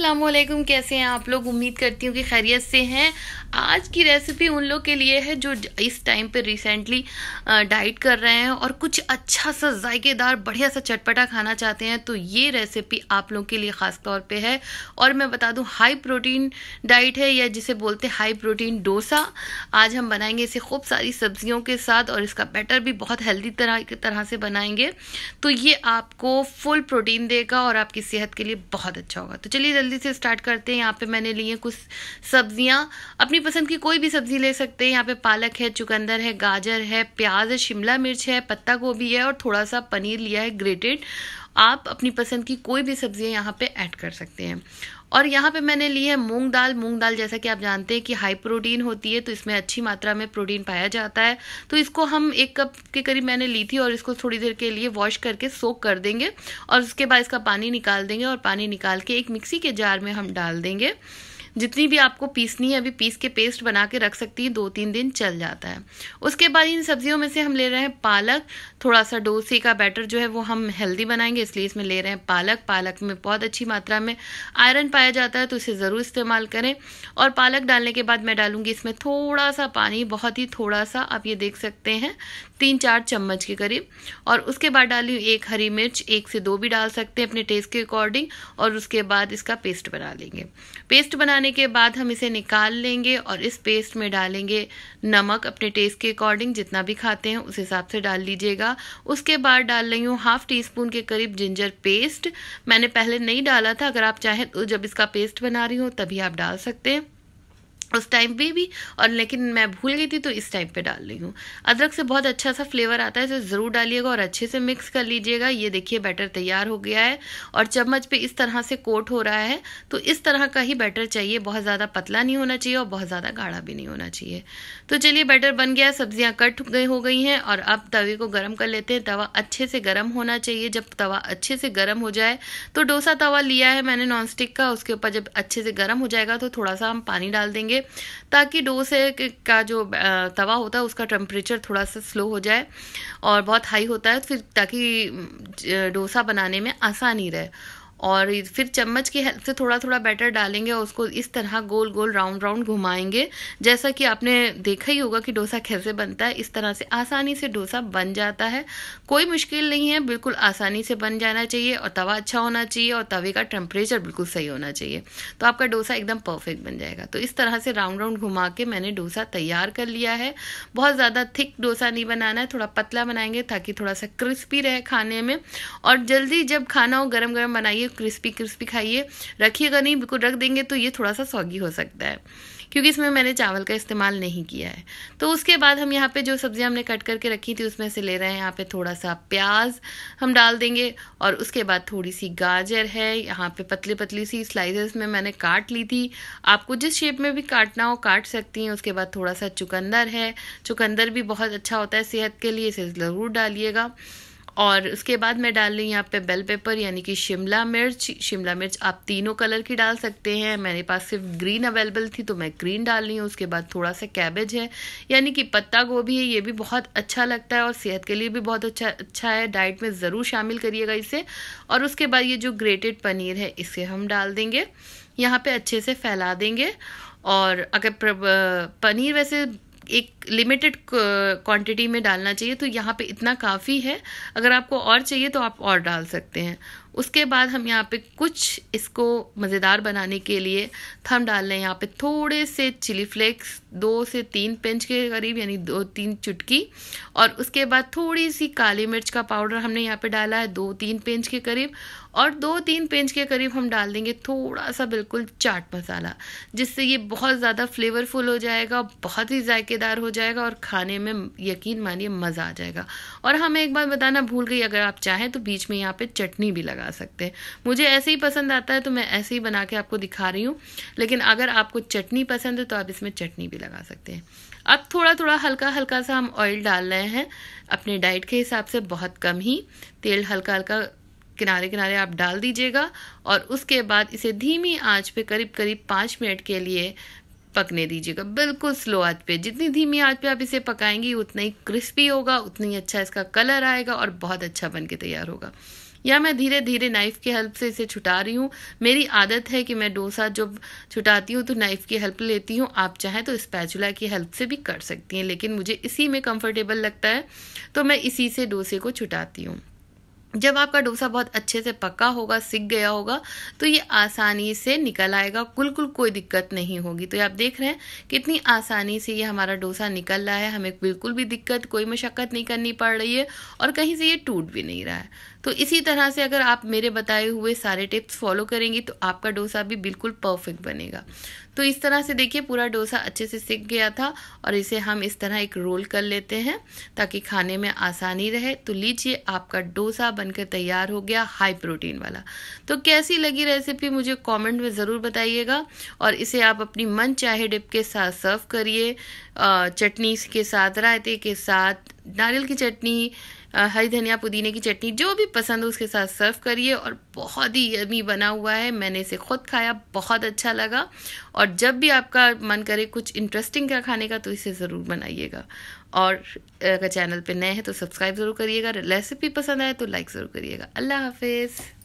अस्सलाम वालेकुम कैसे हैं आप लोग उम्मीद करती हूँ कि खैरियत से हैं आज की रेसिपी उन लोग के लिए है जो इस टाइम पे रिसेंटली डाइट कर रहे हैं और कुछ अच्छा सा जायकेदार बढ़िया सा चटपटा खाना चाहते हैं तो ये रेसिपी आप लोग के लिए ख़ास तौर पे है और मैं बता दूँ हाई प्रोटीन डाइट है या जिसे बोलते हैं हाई प्रोटीन डोसा आज हम बनाएंगे इसे खूब सारी सब्जियों के साथ और इसका बैटर भी बहुत हेल्दी तरह तरह से बनाएंगे तो ये आपको फुल प्रोटीन देगा और आपकी सेहत के लिए बहुत अच्छा होगा तो चलिए जल्दी जल्दी से स्टार्ट करते हैं यहाँ पे मैंने लिए कुछ सब्जियाँ अपनी पसंद की कोई भी सब्जी ले सकते हैं यहाँ पे पालक है चुकंदर है गाजर है प्याज है शिमला मिर्च है पत्ता गोभी है और थोड़ा सा पनीर लिया है ग्रेटेड आप अपनी पसंद की कोई भी सब्जियाँ यहाँ पे ऐड कर सकते हैं और यहाँ पे मैंने ली है मूंग दाल मूंग दाल जैसा कि आप जानते हैं कि हाई प्रोटीन होती है तो इसमें अच्छी मात्रा में प्रोटीन पाया जाता है तो इसको हम एक कप के करीब मैंने ली थी और इसको थोड़ी देर के लिए वॉश करके सोक कर देंगे और उसके बाद इसका पानी निकाल देंगे और पानी निकाल के एक मिक्सी के जार में हम डाल देंगे जितनी भी आपको पीसनी है अभी पीस के पेस्ट बना के रख सकती है दो तीन दिन चल जाता है उसके बाद इन सब्जियों में से हम ले रहे हैं पालक थोड़ा सा डोसे का बैटर जो है वो हम हेल्दी बनाएंगे इसलिए इसमें ले रहे हैं पालक पालक में बहुत अच्छी मात्रा में आयरन पाया जाता है तो इसे ज़रूर इस्तेमाल करें और पालक डालने के बाद मैं डालूंगी इसमें थोड़ा सा पानी बहुत ही थोड़ा सा आप ये देख सकते हैं तीन चार चम्मच के करीब और उसके बाद डाली एक हरी मिर्च एक से दो भी डाल सकते हैं अपने टेस्ट के अकॉर्डिंग और उसके बाद इसका पेस्ट बना लेंगे पेस्ट बना जाने के बाद हम इसे निकाल लेंगे और इस पेस्ट में डालेंगे नमक अपने टेस्ट के अकॉर्डिंग जितना भी खाते हैं उस हिसाब से डाल लीजिएगा उसके बाद डाल रही हूँ हाफ टी स्पून के करीब जिंजर पेस्ट मैंने पहले नहीं डाला था अगर आप चाहें तो जब इसका पेस्ट बना रही हो तभी आप डाल सकते हैं उस टाइम पे भी और लेकिन मैं भूल गई थी तो इस टाइम पे डाल रही हूँ अदरक से बहुत अच्छा सा फ्लेवर आता है तो ज़रूर डालिएगा और अच्छे से मिक्स कर लीजिएगा ये देखिए बैटर तैयार हो गया है और चम्मच पे इस तरह से कोट हो रहा है तो इस तरह का ही बैटर चाहिए बहुत ज़्यादा पतला नहीं होना चाहिए और बहुत ज़्यादा गाढ़ा भी नहीं होना चाहिए तो चलिए बैटर बन गया सब्जियाँ कट गई हो गई हैं और अब तवे को गर्म कर लेते हैं तवा अच्छे से गर्म होना चाहिए जब तवा अच्छे से गर्म हो जाए तो डोसा तवा लिया है मैंने नॉन का उसके ऊपर जब अच्छे से गर्म हो जाएगा तो थोड़ा सा हम पानी डाल देंगे ताकि डोसे का जो तवा होता है उसका टेम्परेचर थोड़ा सा स्लो हो जाए और बहुत हाई होता है तो फिर ताकि डोसा बनाने में आसानी रहे और फिर चम्मच की हेल्प से थोड़ा थोड़ा बैटर डालेंगे और उसको इस तरह गोल गोल राउंड राउंड घुमाएंगे जैसा कि आपने देखा ही होगा कि डोसा कैसे बनता है इस तरह से आसानी से डोसा बन जाता है कोई मुश्किल नहीं है बिल्कुल आसानी से बन जाना चाहिए और तवा अच्छा होना चाहिए और तवे का टेम्परेचर बिल्कुल सही होना चाहिए तो आपका डोसा एकदम परफेक्ट बन जाएगा तो इस तरह से राउंड राउंड घुमा के मैंने डोसा तैयार कर लिया है बहुत ज़्यादा थिक डोसा नहीं बनाना है थोड़ा पतला बनाएंगे ताकि थोड़ा सा क्रिस्पी रहे खाने में और जल्दी जब खाना हो गर्म गर्म बनाइए क्रिस्पी क्रिस्पी खाइए रखिएगा नहीं बिल्कुल रख देंगे तो ये थोड़ा सा सौगी हो सकता है क्योंकि इसमें मैंने चावल का इस्तेमाल नहीं किया है तो उसके बाद हम यहाँ पे जो सब्जियाँ हमने कट करके रखी थी उसमें से ले रहे हैं यहाँ पे थोड़ा सा प्याज हम डाल देंगे और उसके बाद थोड़ी सी गाजर है यहाँ पे पतली पतली सी स्लाइसेस में मैंने काट ली थी आपको जिस शेप में भी काटना हो काट सकती हैं उसके बाद थोड़ा सा चुकंदर है चुकंदर भी बहुत अच्छा होता है सेहत के लिए इसे ज़रूर डालिएगा और उसके बाद मैं डाल रही यहाँ पे बेल पेपर यानी कि शिमला मिर्च शिमला मिर्च आप तीनों कलर की डाल सकते हैं मेरे पास सिर्फ ग्रीन अवेलेबल थी तो मैं ग्रीन डाल रही हूँ उसके बाद थोड़ा सा कैबेज है यानी कि पत्ता गोभी है ये भी बहुत अच्छा लगता है और सेहत के लिए भी बहुत अच्छा अच्छा है डाइट में ज़रूर शामिल करिएगा इसे और उसके बाद ये जो ग्रेटेड पनीर है इसे हम डाल देंगे यहाँ पर अच्छे से फैला देंगे और अगर पनीर वैसे एक लिमिटेड क्वांटिटी uh, में डालना चाहिए तो यहाँ पे इतना काफ़ी है अगर आपको और चाहिए तो आप और डाल सकते हैं उसके बाद हम यहाँ पे कुछ इसको मज़ेदार बनाने के लिए थम डाल लें यहाँ पे थोड़े से चिली फ्लेक्स दो से तीन पिंच के करीब यानी दो तीन चुटकी और उसके बाद थोड़ी सी काली मिर्च का पाउडर हमने यहाँ पे डाला है दो तीन पिंच के करीब और दो तीन पिंच के करीब हम डाल देंगे थोड़ा सा बिल्कुल चाट मसाला जिससे ये बहुत ज़्यादा फ्लेवरफुल हो जाएगा बहुत ही जायकेदार हो जाएगा और खाने में यकीन मानिए मज़ा आ जाएगा और हमें एक बार बताना भूल गई अगर आप चाहें तो बीच में यहाँ पर चटनी भी लगा बना सकते हैं मुझे ऐसे ही पसंद आता है तो मैं ऐसे ही बना के आपको दिखा रही हूँ लेकिन अगर आपको चटनी पसंद है तो आप इसमें चटनी भी लगा सकते हैं अब थोड़ा थोड़ा हल्का हल्का सा हम ऑयल डाल रहे हैं अपने डाइट के हिसाब से बहुत कम ही तेल हल्का हल्का किनारे किनारे आप डाल दीजिएगा और उसके बाद इसे धीमी आंच पे करीब करीब पाँच मिनट के लिए पकने दीजिएगा बिल्कुल स्लो आंच पे जितनी धीमी आंच पे आप इसे पकाएंगी उतना ही क्रिस्पी होगा उतना ही अच्छा इसका कलर आएगा और बहुत अच्छा बन के तैयार होगा या मैं धीरे धीरे नाइफ़ की हेल्प से इसे छुटा रही हूँ मेरी आदत है कि मैं डोसा जब छुटाती हूँ तो नाइफ़ की हेल्प लेती हूँ आप चाहें तो स्पैचुला की हेल्प से भी कर सकती हैं लेकिन मुझे इसी में कंफर्टेबल लगता है तो मैं इसी से डोसे को छुटाती हूँ जब आपका डोसा बहुत अच्छे से पका होगा सिक गया होगा तो ये आसानी से निकल आएगा बिल्कुल कोई दिक्कत नहीं होगी तो ये आप देख रहे हैं कितनी आसानी से ये हमारा डोसा निकल रहा है हमें बिल्कुल भी दिक्कत कोई मशक्क़त नहीं करनी पड़ रही है और कहीं से ये टूट भी नहीं रहा है तो इसी तरह से अगर आप मेरे बताए हुए सारे टिप्स फॉलो करेंगी तो आपका डोसा भी बिल्कुल परफेक्ट बनेगा तो इस तरह से देखिए पूरा डोसा अच्छे से सिक गया था और इसे हम इस तरह एक रोल कर लेते हैं ताकि खाने में आसानी रहे तो लीजिए आपका डोसा बनकर तैयार हो गया हाई प्रोटीन वाला तो कैसी लगी रेसिपी मुझे कमेंट में ज़रूर बताइएगा और इसे आप अपनी मन चाहे डिप के साथ सर्व करिए चटनी के साथ रायते के साथ नारियल की चटनी हरी धनिया पुदीने की चटनी जो भी पसंद हो उसके साथ सर्व करिए और बहुत ही यमी बना हुआ है मैंने इसे खुद खाया बहुत अच्छा लगा और जब भी आपका मन करे कुछ इंटरेस्टिंग का खाने का तो इसे ज़रूर बनाइएगा और अगर चैनल पे नए हैं तो सब्सक्राइब ज़रूर करिएगा रेसिपी पसंद आए तो लाइक ज़रूर करिएगा अल्लाह हाफिज़